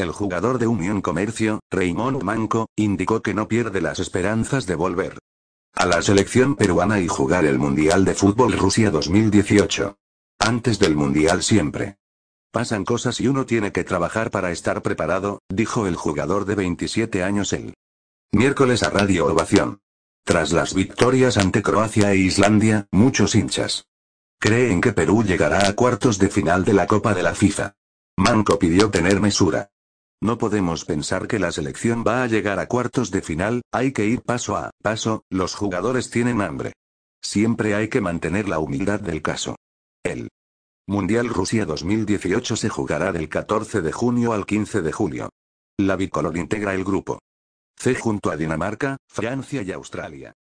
El jugador de Unión Comercio, Raymond Manco, indicó que no pierde las esperanzas de volver a la selección peruana y jugar el Mundial de Fútbol Rusia 2018. Antes del Mundial siempre. Pasan cosas y uno tiene que trabajar para estar preparado, dijo el jugador de 27 años el miércoles a Radio Ovación. Tras las victorias ante Croacia e Islandia, muchos hinchas creen que Perú llegará a cuartos de final de la Copa de la FIFA. Manco pidió tener mesura. No podemos pensar que la selección va a llegar a cuartos de final, hay que ir paso a paso, los jugadores tienen hambre. Siempre hay que mantener la humildad del caso. El Mundial Rusia 2018 se jugará del 14 de junio al 15 de julio. La bicolor integra el grupo C junto a Dinamarca, Francia y Australia.